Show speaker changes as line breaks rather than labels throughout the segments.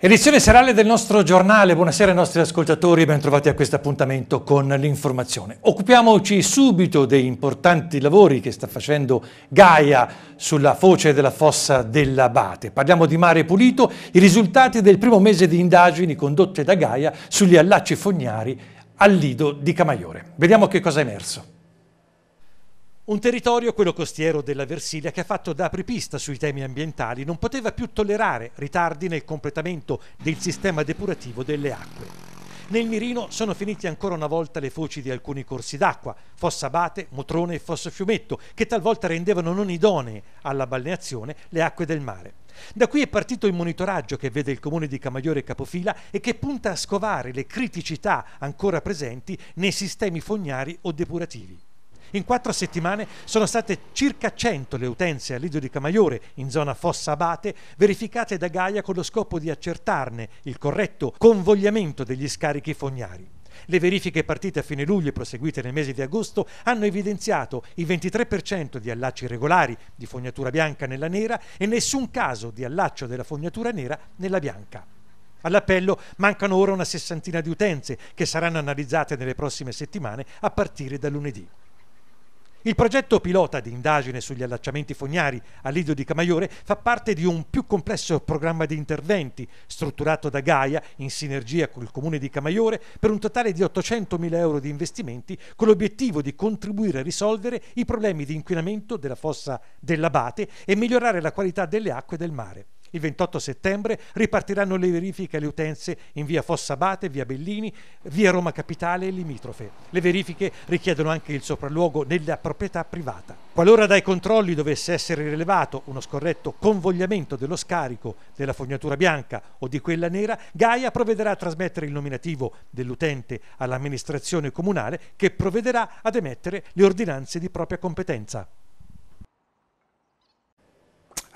Edizione serale del nostro giornale, buonasera ai nostri ascoltatori e trovati a questo appuntamento con l'informazione. Occupiamoci subito dei importanti lavori che sta facendo Gaia sulla foce della fossa dell'Abate. Parliamo di mare pulito, i risultati del primo mese di indagini condotte da Gaia sugli allacci fognari al lido di Camaiore. Vediamo che cosa è emerso. Un territorio, quello costiero della Versilia, che ha fatto da apripista sui temi ambientali, non poteva più tollerare ritardi nel completamento del sistema depurativo delle acque. Nel mirino sono finiti ancora una volta le foci di alcuni corsi d'acqua, Fossa Abate, Motrone e Fosso Fiumetto, che talvolta rendevano non idonee alla balneazione le acque del mare. Da qui è partito il monitoraggio che vede il comune di Camaiore capofila e che punta a scovare le criticità ancora presenti nei sistemi fognari o depurativi. In quattro settimane sono state circa 100 le utenze all'Idio di Camaiore, in zona Fossa Abate, verificate da Gaia con lo scopo di accertarne il corretto convogliamento degli scarichi fognari. Le verifiche partite a fine luglio e proseguite nel mese di agosto hanno evidenziato il 23% di allacci regolari di fognatura bianca nella nera e nessun caso di allaccio della fognatura nera nella bianca. All'appello mancano ora una sessantina di utenze che saranno analizzate nelle prossime settimane a partire da lunedì. Il progetto pilota di indagine sugli allacciamenti fognari a Lido di Camaiore fa parte di un più complesso programma di interventi strutturato da Gaia in sinergia col comune di Camaiore per un totale di 800.000 euro di investimenti con l'obiettivo di contribuire a risolvere i problemi di inquinamento della fossa dell'Abate e migliorare la qualità delle acque del mare. Il 28 settembre ripartiranno le verifiche alle utenze in via Fossabate, via Bellini, via Roma Capitale e limitrofe. Le verifiche richiedono anche il sopralluogo nella proprietà privata. Qualora dai controlli dovesse essere rilevato uno scorretto convogliamento dello scarico della fognatura bianca o di quella nera, Gaia provvederà a trasmettere il nominativo dell'utente all'amministrazione comunale che provvederà ad emettere le ordinanze di propria competenza.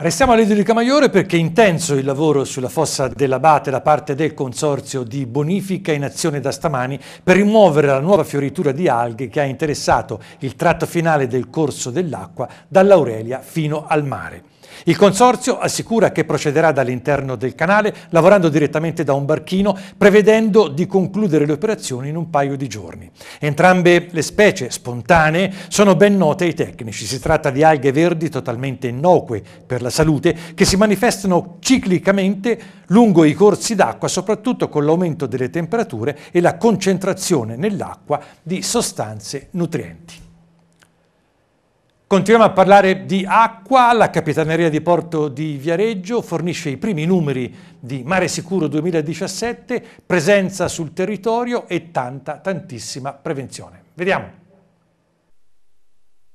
Restiamo all'idrica Maggiore perché è intenso il lavoro sulla fossa dell'Abate da parte del Consorzio di Bonifica in azione da stamani per rimuovere la nuova fioritura di alghe che ha interessato il tratto finale del corso dell'acqua dall'Aurelia fino al mare. Il consorzio assicura che procederà dall'interno del canale lavorando direttamente da un barchino prevedendo di concludere le operazioni in un paio di giorni. Entrambe le specie spontanee sono ben note ai tecnici. Si tratta di alghe verdi totalmente innocue per la salute che si manifestano ciclicamente lungo i corsi d'acqua soprattutto con l'aumento delle temperature e la concentrazione nell'acqua di sostanze nutrienti. Continuiamo a parlare di acqua, la Capitaneria di Porto di Viareggio fornisce i primi numeri di Mare Sicuro 2017, presenza sul territorio e tanta, tantissima prevenzione. Vediamo.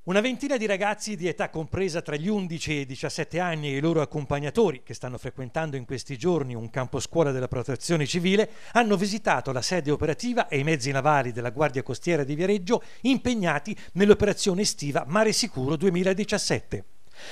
Una ventina di ragazzi di età compresa tra gli 11 e i 17 anni e i loro accompagnatori, che stanno frequentando in questi giorni un campo scuola della protezione civile, hanno visitato la sede operativa e i mezzi navali della Guardia Costiera di Viareggio impegnati nell'operazione estiva Mare Sicuro 2017.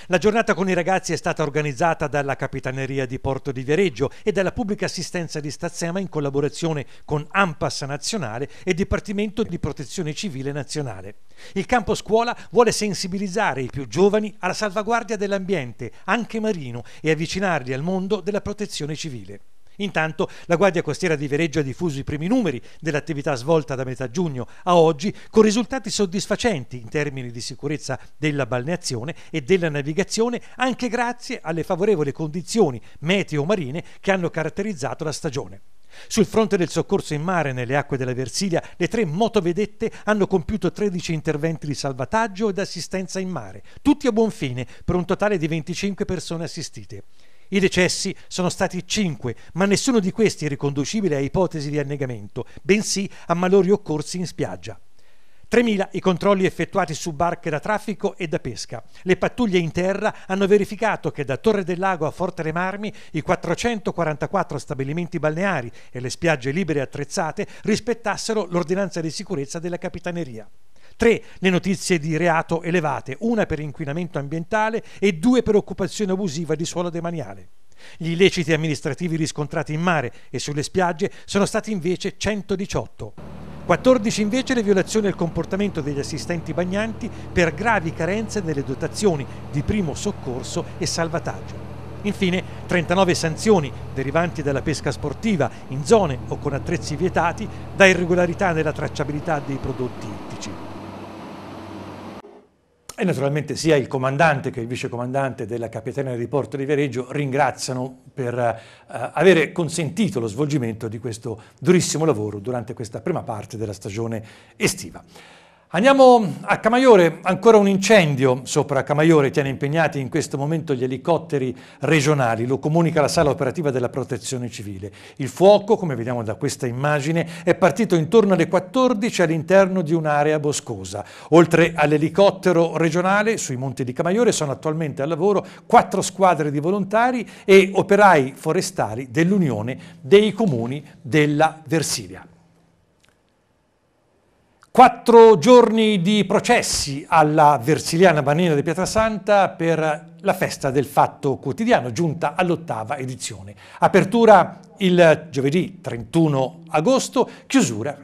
La giornata con i ragazzi è stata organizzata dalla Capitaneria di Porto di Viareggio e dalla Pubblica Assistenza di Stazzema in collaborazione con AMPAS Nazionale e Dipartimento di Protezione Civile Nazionale. Il campo scuola vuole sensibilizzare i più giovani alla salvaguardia dell'ambiente, anche marino, e avvicinarli al mondo della protezione civile. Intanto la Guardia Costiera di Vereggio ha diffuso i primi numeri dell'attività svolta da metà giugno a oggi con risultati soddisfacenti in termini di sicurezza della balneazione e della navigazione anche grazie alle favorevoli condizioni meteo-marine che hanno caratterizzato la stagione. Sul fronte del soccorso in mare nelle acque della Versilia, le tre motovedette hanno compiuto 13 interventi di salvataggio ed assistenza in mare, tutti a buon fine, per un totale di 25 persone assistite. I decessi sono stati cinque, ma nessuno di questi è riconducibile a ipotesi di annegamento, bensì a malori occorsi in spiaggia. 3.000 i controlli effettuati su barche da traffico e da pesca. Le pattuglie in terra hanno verificato che da Torre del Lago a Forte Marmi i 444 stabilimenti balneari e le spiagge libere attrezzate rispettassero l'ordinanza di sicurezza della Capitaneria. 3 le notizie di reato elevate, una per inquinamento ambientale e due per occupazione abusiva di suolo demaniale. Gli illeciti amministrativi riscontrati in mare e sulle spiagge sono stati invece 118. 14 invece le violazioni al comportamento degli assistenti bagnanti per gravi carenze nelle dotazioni di primo soccorso e salvataggio. Infine 39 sanzioni derivanti dalla pesca sportiva in zone o con attrezzi vietati, da irregolarità nella tracciabilità dei prodotti e naturalmente sia il comandante che il vicecomandante della Capitaneria di Porto di Viareggio ringraziano per eh, avere consentito lo svolgimento di questo durissimo lavoro durante questa prima parte della stagione estiva. Andiamo a Camaiore, ancora un incendio sopra Camaiore, tiene impegnati in questo momento gli elicotteri regionali, lo comunica la sala operativa della protezione civile. Il fuoco, come vediamo da questa immagine, è partito intorno alle 14 all'interno di un'area boscosa. Oltre all'elicottero regionale, sui monti di Camaiore sono attualmente al lavoro quattro squadre di volontari e operai forestali dell'Unione dei Comuni della Versilia. Quattro giorni di processi alla Versiliana Banina di Pietrasanta per la festa del fatto quotidiano, giunta all'ottava edizione. Apertura il giovedì 31 agosto, chiusura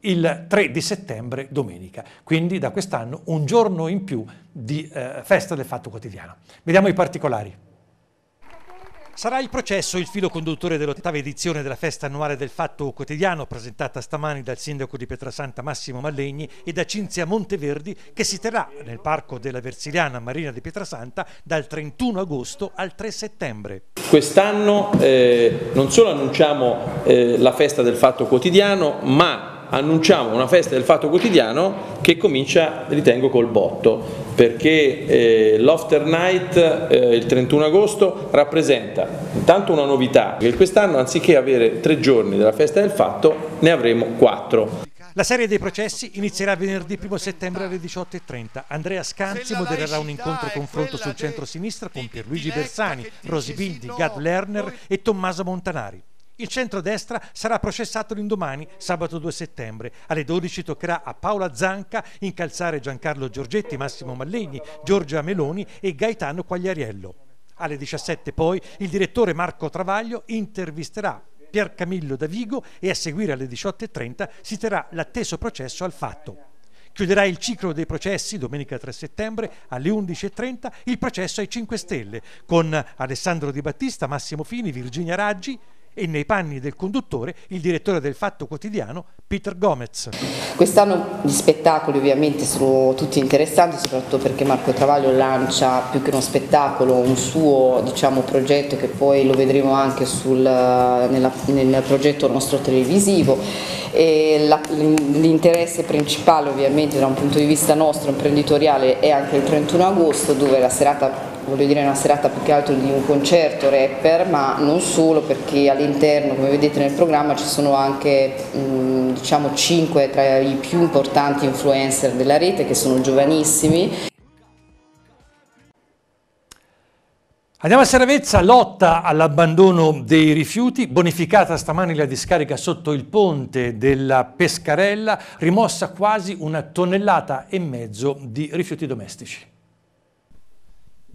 il 3 di settembre domenica. Quindi da quest'anno un giorno in più di eh, festa del fatto quotidiano. Vediamo i particolari. Sarà il processo il filo conduttore dell'ottava edizione della festa annuale del Fatto Quotidiano presentata stamani dal sindaco di Pietrasanta Massimo Mallegni e da Cinzia Monteverdi che si terrà nel parco della Versiliana Marina di Pietrasanta dal 31 agosto al 3 settembre.
Quest'anno eh, non solo annunciamo eh, la festa del Fatto Quotidiano ma annunciamo una festa del Fatto Quotidiano che comincia, ritengo, col botto perché eh, l'Ofter Night eh, il 31 agosto rappresenta intanto una novità, che quest'anno anziché avere tre giorni della festa del fatto ne avremo quattro.
La serie dei processi inizierà venerdì 1 settembre alle 18.30. Andrea Scanzi modererà un incontro-confronto sul centro-sinistra con Pierluigi Bersani, Rosy Bindi, Gad Lerner e Tommaso Montanari. Il centrodestra sarà processato l'indomani, sabato 2 settembre. Alle 12 toccherà a Paola Zanca incalzare Giancarlo Giorgetti, Massimo Mallegni, Giorgia Meloni e Gaetano Quagliariello. Alle 17 poi il direttore Marco Travaglio intervisterà Pier Camillo Davigo e a seguire alle 18.30 si terrà l'atteso processo al fatto. Chiuderà il ciclo dei processi domenica 3 settembre alle 11.30 il processo ai 5 Stelle con Alessandro Di Battista, Massimo Fini, Virginia Raggi, e nei panni del conduttore il direttore del Fatto Quotidiano Peter Gomez.
Quest'anno gli spettacoli ovviamente sono tutti interessanti, soprattutto perché Marco Travaglio lancia più che uno spettacolo un suo diciamo, progetto che poi lo vedremo anche sul, nella, nel progetto nostro televisivo. l'interesse principale ovviamente da un punto di vista nostro imprenditoriale è anche il 31 agosto dove la serata voglio dire una serata più che altro di un concerto rapper, ma non solo perché all'interno, come vedete nel programma, ci sono anche mh, mm, diciamo 5 tra i più importanti influencer della rete che sono giovanissimi.
Andiamo a Seravezza, lotta all'abbandono dei rifiuti, bonificata stamani la discarica sotto il ponte della Pescarella, rimossa quasi una tonnellata e mezzo di rifiuti domestici.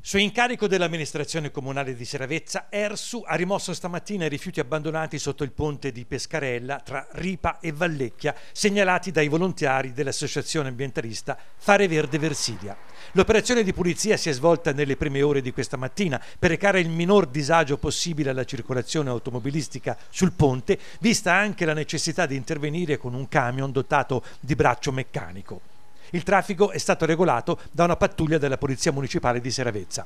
Su incarico dell'amministrazione comunale di Seravezza, Ersu ha rimosso stamattina i rifiuti abbandonati sotto il ponte di Pescarella tra Ripa e Vallecchia, segnalati dai volontari dell'associazione ambientalista Fare Verde Versilia. L'operazione di pulizia si è svolta nelle prime ore di questa mattina per recare il minor disagio possibile alla circolazione automobilistica sul ponte, vista anche la necessità di intervenire con un camion dotato di braccio meccanico. Il traffico è stato regolato da una pattuglia della Polizia Municipale di Seravezza.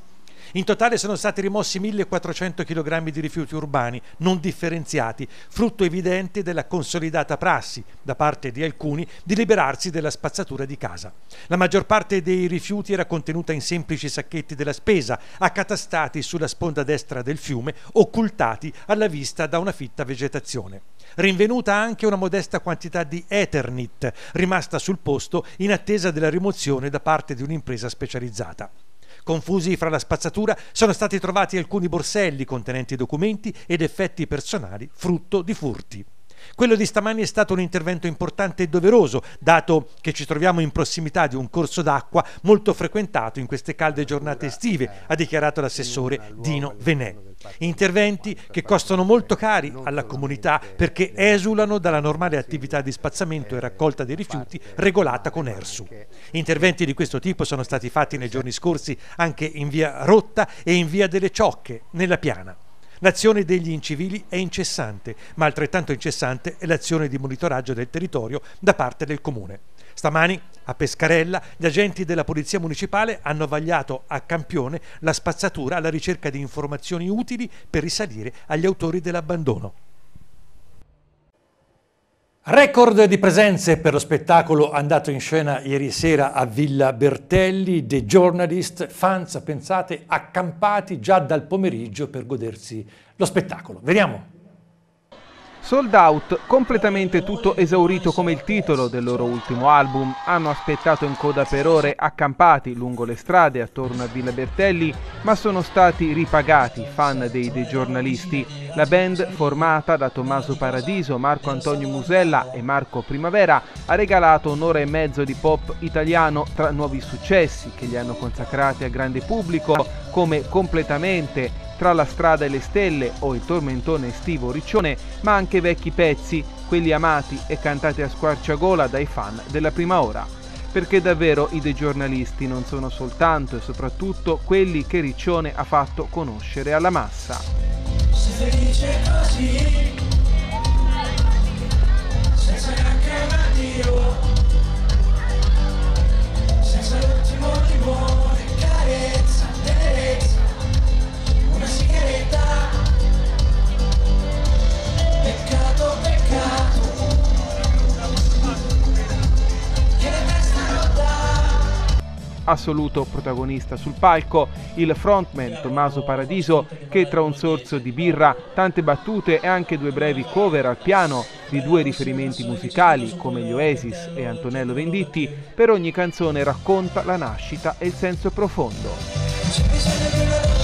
In totale sono stati rimossi 1.400 kg di rifiuti urbani non differenziati, frutto evidente della consolidata prassi da parte di alcuni di liberarsi della spazzatura di casa. La maggior parte dei rifiuti era contenuta in semplici sacchetti della spesa, accatastati sulla sponda destra del fiume, occultati alla vista da una fitta vegetazione rinvenuta anche una modesta quantità di Eternit, rimasta sul posto in attesa della rimozione da parte di un'impresa specializzata. Confusi fra la spazzatura sono stati trovati alcuni borselli contenenti documenti ed effetti personali frutto di furti. Quello di stamani è stato un intervento importante e doveroso, dato che ci troviamo in prossimità di un corso d'acqua molto frequentato in queste calde giornate estive, ha dichiarato l'assessore Dino Venè interventi che costano molto cari alla comunità perché esulano dalla normale attività di spazzamento e raccolta dei rifiuti regolata con ERSU. Interventi di questo tipo sono stati fatti nei giorni scorsi anche in via Rotta e in via delle Ciocche, nella Piana. L'azione degli incivili è incessante, ma altrettanto incessante è l'azione di monitoraggio del territorio da parte del Comune. Stamani a Pescarella gli agenti della Polizia Municipale hanno vagliato a campione la spazzatura alla ricerca di informazioni utili per risalire agli autori dell'abbandono. Record di presenze per lo spettacolo andato in scena ieri sera a Villa Bertelli, The Journalist, fans, pensate, accampati già dal pomeriggio per godersi lo spettacolo. Vediamo! Sold out, completamente tutto esaurito come il titolo
del loro ultimo album, hanno aspettato in coda per ore accampati lungo le strade attorno a Villa Bertelli, ma sono stati ripagati, fan dei, dei giornalisti. La band, formata da Tommaso Paradiso, Marco Antonio Musella e Marco Primavera, ha regalato un'ora e mezzo di pop italiano tra nuovi successi che li hanno consacrati al grande pubblico, come Completamente, tra la strada e le stelle o il tormentone estivo riccione, ma anche vecchi pezzi, quelli amati e cantati a squarciagola dai fan della prima ora. Perché davvero i dei giornalisti non sono soltanto e soprattutto quelli che Riccione ha fatto conoscere alla massa. assoluto protagonista sul palco, il frontman Tommaso Paradiso che tra un sorso di birra, tante battute e anche due brevi cover al piano di due riferimenti musicali come gli Oasis e Antonello Venditti, per ogni canzone racconta la nascita e il senso
profondo.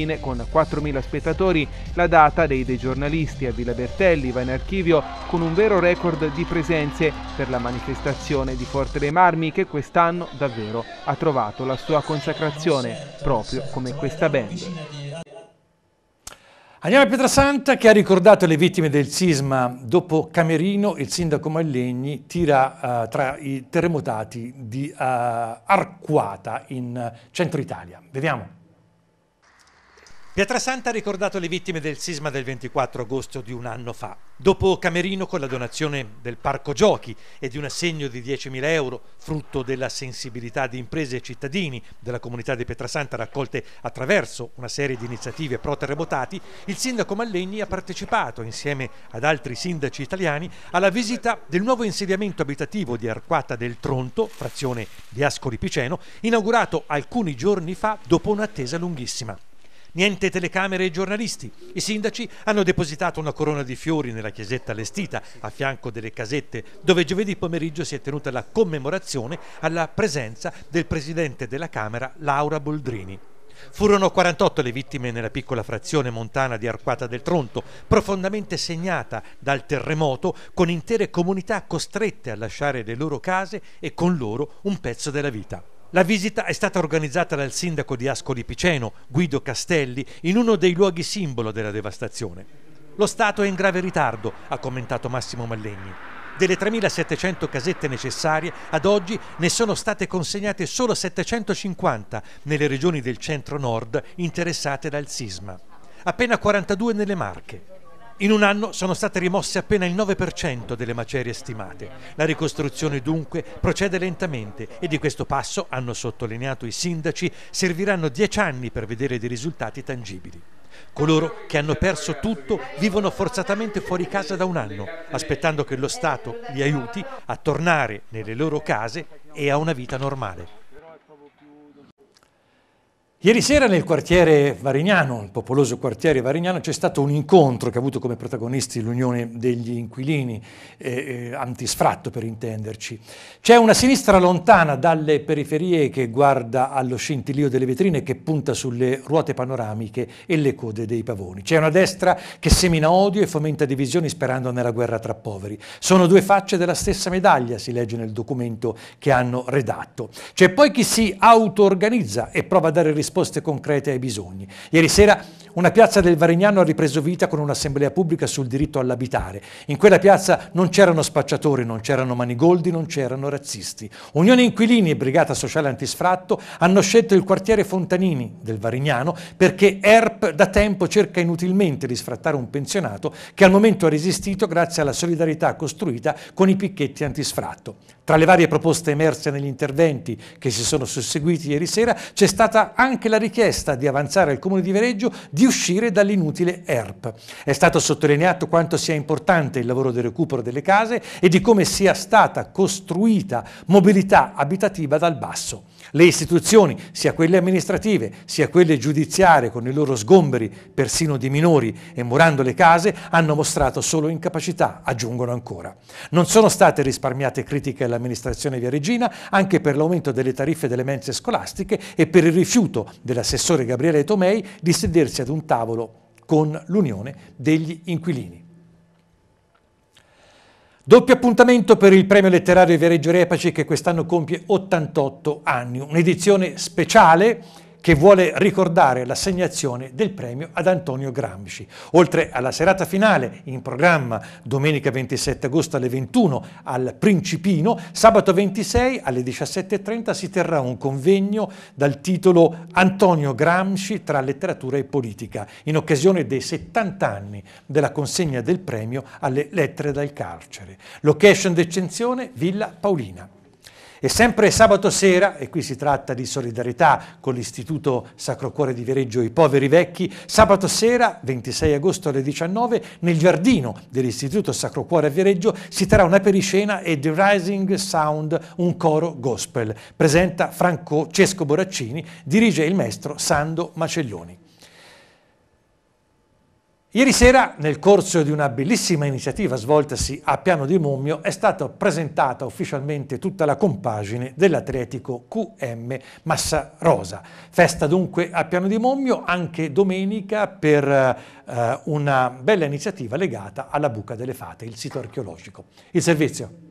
infine, con 4.000 spettatori, la data dei dei giornalisti a Villa Bertelli va in archivio con un vero record di presenze per la manifestazione di Forte dei Marmi che quest'anno davvero ha trovato la sua
consacrazione, proprio come questa band. Andiamo a Pietrasanta che ha ricordato le vittime del sisma. Dopo Camerino, il sindaco Mallegni tira uh, tra i terremotati di uh, eh, Arquata in eh, centro Italia. Vediamo. Pietrasanta ha ricordato le vittime del sisma del 24 agosto di un anno fa. Dopo Camerino con la donazione del parco giochi e di un assegno di 10.000 euro, frutto della sensibilità di imprese e cittadini della comunità di Pietrasanta raccolte attraverso una serie di iniziative pro-terremotati, il sindaco Mallegni ha partecipato, insieme ad altri sindaci italiani, alla visita del nuovo insediamento abitativo di Arquata del Tronto, frazione di Ascoli Piceno, inaugurato alcuni giorni fa dopo un'attesa lunghissima niente telecamere e giornalisti. I sindaci hanno depositato una corona di fiori nella chiesetta allestita a fianco delle casette dove giovedì pomeriggio si è tenuta la commemorazione alla presenza del presidente della Camera Laura Boldrini. Furono 48 le vittime nella piccola frazione montana di Arquata del Tronto, profondamente segnata dal terremoto, con intere comunità costrette a lasciare le loro case e con loro un pezzo della vita. La visita è stata organizzata dal sindaco di Ascoli Piceno, Guido Castelli, in uno dei luoghi simbolo della devastazione. Lo Stato è in grave ritardo, ha commentato Massimo Mallegni. Delle 3.700 casette necessarie, ad oggi ne sono state consegnate solo 750 nelle regioni del centro-nord interessate dal sisma, appena 42 nelle Marche. In un anno sono state rimosse appena il 9% delle macerie stimate. La ricostruzione dunque procede lentamente e di questo passo, hanno sottolineato i sindaci, serviranno dieci anni per vedere dei risultati tangibili. Coloro che hanno perso tutto vivono forzatamente fuori casa da un anno, aspettando che lo Stato li aiuti a tornare nelle loro case e a una vita normale. Ieri sera nel quartiere Varignano, il popoloso quartiere Varignano, c'è stato un incontro che ha avuto come protagonisti l'Unione degli Inquilini, eh, eh, antisfratto per intenderci. C'è una sinistra lontana dalle periferie che guarda allo scintillio delle vetrine che punta sulle ruote panoramiche e le code dei pavoni. C'è una destra che semina odio e fomenta divisioni sperando nella guerra tra poveri. Sono due facce della stessa medaglia, si legge nel documento che hanno redatto. C'è poi chi si auto-organizza e prova a dare risposta risposte concrete ai bisogni. Ieri sera una piazza del Varignano ha ripreso vita con un'assemblea pubblica sul diritto all'abitare. In quella piazza non c'erano spacciatori, non c'erano manigoldi, non c'erano razzisti. Unione Inquilini e Brigata Sociale Antisfratto hanno scelto il quartiere Fontanini del Varignano perché ERP da tempo cerca inutilmente di sfrattare un pensionato che al momento ha resistito grazie alla solidarietà costruita con i picchetti antisfratto. Tra le varie proposte emerse negli interventi che si sono susseguiti ieri sera c'è stata anche la richiesta di avanzare al Comune di Vereggio di uscire dall'inutile ERP. È stato sottolineato quanto sia importante il lavoro del recupero delle case e di come sia stata costruita mobilità abitativa dal basso. Le istituzioni, sia quelle amministrative, sia quelle giudiziarie, con i loro sgomberi, persino di minori, e murando le case, hanno mostrato solo incapacità, aggiungono ancora. Non sono state risparmiate critiche all'amministrazione via Regina anche per l'aumento delle tariffe delle mense scolastiche e per il rifiuto dell'assessore Gabriele Tomei di sedersi ad un tavolo con l'Unione degli Inquilini. Doppio appuntamento per il premio letterario Viareggio Repaci che quest'anno compie 88 anni, un'edizione speciale che vuole ricordare l'assegnazione del premio ad Antonio Gramsci. Oltre alla serata finale in programma domenica 27 agosto alle 21 al Principino, sabato 26 alle 17.30 si terrà un convegno dal titolo Antonio Gramsci tra letteratura e politica, in occasione dei 70 anni della consegna del premio alle lettere dal carcere. Location d'eccezione Villa Paolina. E sempre sabato sera, e qui si tratta di solidarietà con l'Istituto Sacro Cuore di Viareggio i poveri vecchi, sabato sera, 26 agosto alle 19, nel giardino dell'Istituto Sacro Cuore a Viareggio si terrà una periscena e The Rising Sound, un coro gospel. Presenta Francesco Boraccini, dirige il maestro Sando Macelloni. Ieri sera, nel corso di una bellissima iniziativa svoltasi a Piano di Mummio, è stata presentata ufficialmente tutta la compagine dell'Atletico QM Massa Rosa. Festa dunque a Piano di Mummio anche domenica per eh, una bella iniziativa legata alla Buca delle Fate, il sito archeologico. Il servizio.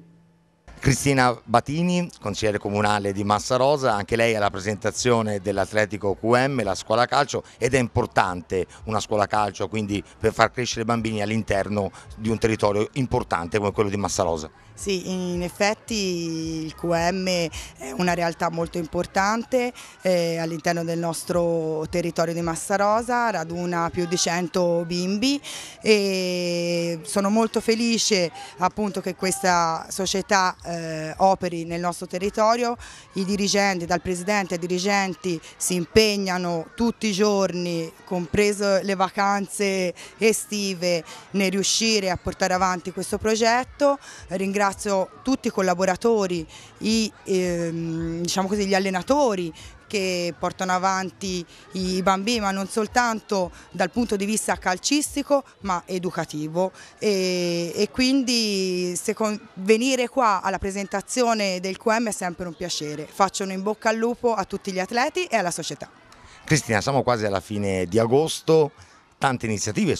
Cristina Batini, consigliere comunale di Massarosa, anche lei è alla presentazione dell'Atletico QM, la scuola calcio, ed è importante una scuola calcio quindi per far crescere i bambini all'interno di un territorio importante come quello di Massarosa.
Sì, in effetti il QM è una realtà molto importante eh, all'interno del nostro territorio di Massarosa, raduna più di 100 bimbi e sono molto felice appunto che questa società eh, operi nel nostro territorio, i dirigenti, dal presidente ai dirigenti si impegnano tutti i giorni, compreso le vacanze estive, nel riuscire a portare avanti questo progetto. Ringrazio ringrazio tutti i collaboratori, i, ehm, diciamo così, gli allenatori che portano avanti i bambini, ma non soltanto dal punto di vista calcistico, ma educativo. E, e quindi secondo, venire qua alla presentazione del QM è sempre un piacere. Faccio un in bocca al lupo a tutti gli atleti e alla società.
Cristina, siamo quasi alla fine di agosto tante iniziative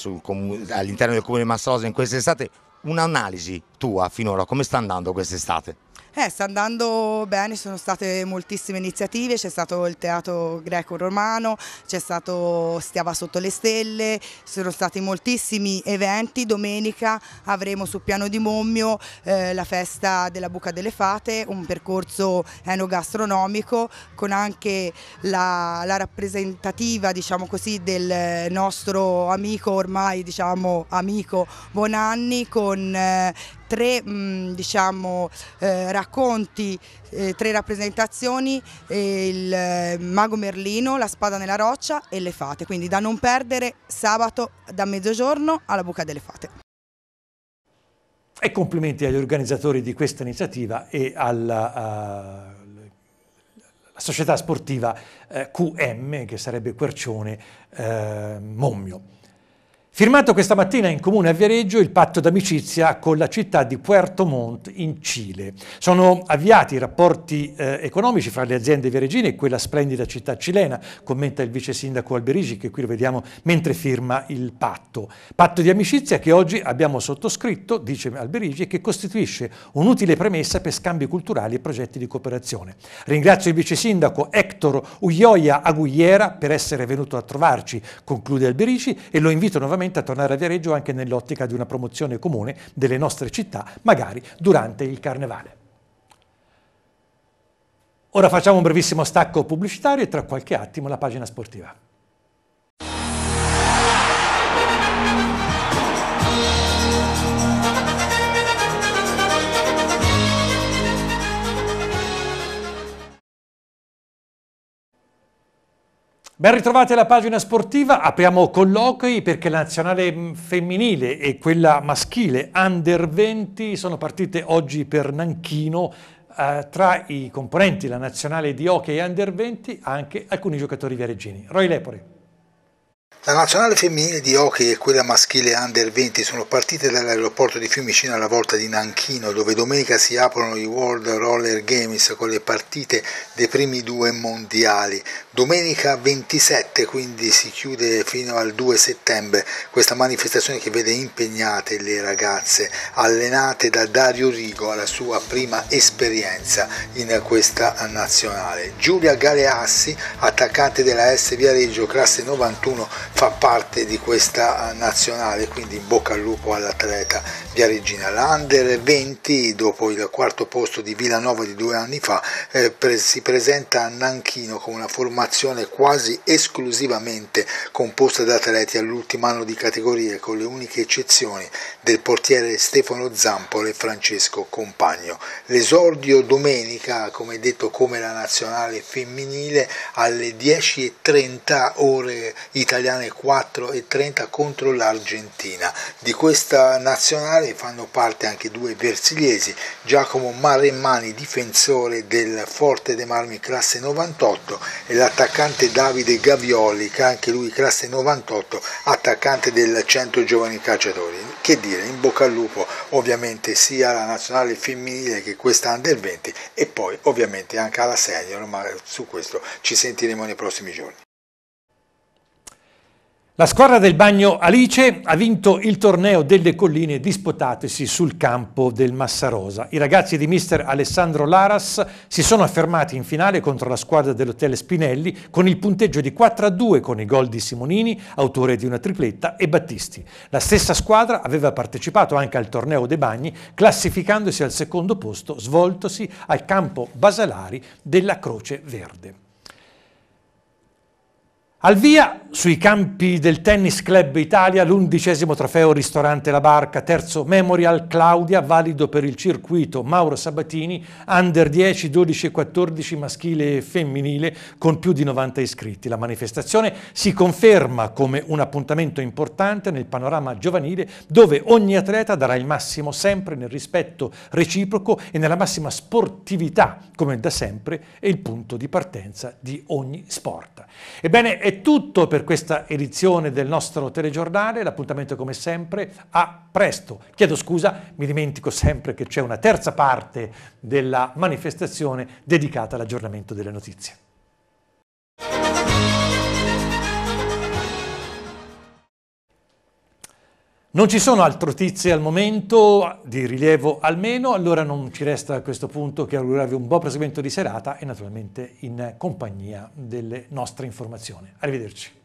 all'interno del comune di Massaosa in quest'estate, un'analisi tua finora, come sta andando quest'estate?
Eh, sta andando bene, ci sono state moltissime iniziative, c'è stato il teatro greco-romano, c'è stato Stiava sotto le stelle, ci sono stati moltissimi eventi, domenica avremo su piano di Mommio eh, la festa della Buca delle Fate, un percorso enogastronomico con anche la, la rappresentativa diciamo così, del nostro amico, ormai diciamo amico Bonanni con eh, tre mm, diciamo, eh, racconti, eh, tre rappresentazioni, eh, il eh, mago Merlino, la spada nella roccia e le fate, quindi da non perdere sabato da mezzogiorno alla Buca delle Fate.
E complimenti agli organizzatori di questa iniziativa e alla... Uh la società sportiva eh, QM, che sarebbe Quercione eh, Mommio. Firmato questa mattina in comune a Viareggio il patto d'amicizia con la città di Puerto Montt in Cile. Sono avviati i rapporti eh, economici fra le aziende viareggine e quella splendida città cilena, commenta il vice sindaco Alberigi che qui lo vediamo mentre firma il patto. Patto di amicizia che oggi abbiamo sottoscritto, dice Alberigi, e che costituisce un'utile premessa per scambi culturali e progetti di cooperazione. Ringrazio il vice sindaco Hector Ulloia Agugliera per essere venuto a trovarci, conclude Alberigi, e lo invito nuovamente sicuramente a tornare a Viareggio anche nell'ottica di una promozione comune delle nostre città, magari durante il carnevale. Ora facciamo un brevissimo stacco pubblicitario e tra qualche attimo la pagina sportiva. Ben ritrovati alla pagina sportiva, apriamo colloqui perché la nazionale femminile e quella maschile under 20 sono partite oggi per
Nanchino,
eh, tra i componenti della nazionale di hockey under 20 anche alcuni giocatori viareggini. Roy Lepore.
La nazionale femminile di hockey e quella maschile under 20 sono partite dall'aeroporto di Fiumicino alla volta di Nanchino, dove domenica si aprono i World Roller Games con le partite dei primi due mondiali. Domenica 27 quindi si chiude fino al 2 settembre questa manifestazione che vede impegnate le ragazze allenate da Dario Rigo alla sua prima esperienza in questa nazionale. Giulia Galeassi, attaccante della S Viareggio, classe 91, fa parte di questa eh, nazionale, quindi in bocca al lupo all'atleta Via Regina. L'Under 20, dopo il quarto posto di Villanova di due anni fa, eh, pre- si presenta a Nanchino con una formazione quasi esclusivamente composta da atleti all'ultimo anno di categoria, con le uniche eccezioni del portiere Stefano Zampolo e Francesco Compagno. L'esordio domenica, come detto, come la nazionale femminile alle 10.30 ore italiane italiane 30 contro l'Argentina. Di questa nazionale fanno parte anche due versiliesi, Giacomo Maremmani, difensore del Forte dei Marmi classe 98 e l'attaccante Davide Gavioli, che anche lui classe 98, attaccante del 100 giovani calciatori. Che dire, in bocca al lupo ovviamente sia la nazionale femminile che questa under 20 e poi ovviamente anche alla senior, ma su questo ci sentiremo nei prossimi giorni.
La squadra del Bagno Alice ha vinto il torneo delle colline disputatesi sul campo del Massarosa. I ragazzi di mister Alessandro Laras si sono affermati in finale contro la squadra dell'Hotel Spinelli con il punteggio di 4 a 2 con i gol di Simonini, autore di una tripletta, e Battisti. La stessa squadra aveva partecipato anche al torneo dei Bagni classificandosi al secondo posto svoltosi al campo Basalari della Croce Verde. Al via, sui campi del Tennis Club Italia, l'undicesimo trofeo Ristorante La Barca, terzo Memorial Claudia, valido per il circuito Mauro Sabatini, under 10, 12 e 14 maschile e femminile, con più di 90 iscritti. La manifestazione si conferma come un appuntamento importante nel panorama giovanile, dove ogni atleta darà il massimo sempre nel rispetto reciproco e nella massima sportività, come da sempre è il punto di partenza di ogni sport. Ebbene, è è tutto per questa edizione del nostro telegiornale, l'appuntamento come sempre, a presto. Chiedo scusa, mi dimentico sempre che c'è una terza parte della manifestazione dedicata all'aggiornamento delle notizie. Non ci sono altre notizie al momento, di rilievo almeno, allora non ci resta a questo punto che augurarvi un buon proseguimento di serata e naturalmente in compagnia delle nostre informazioni. Arrivederci.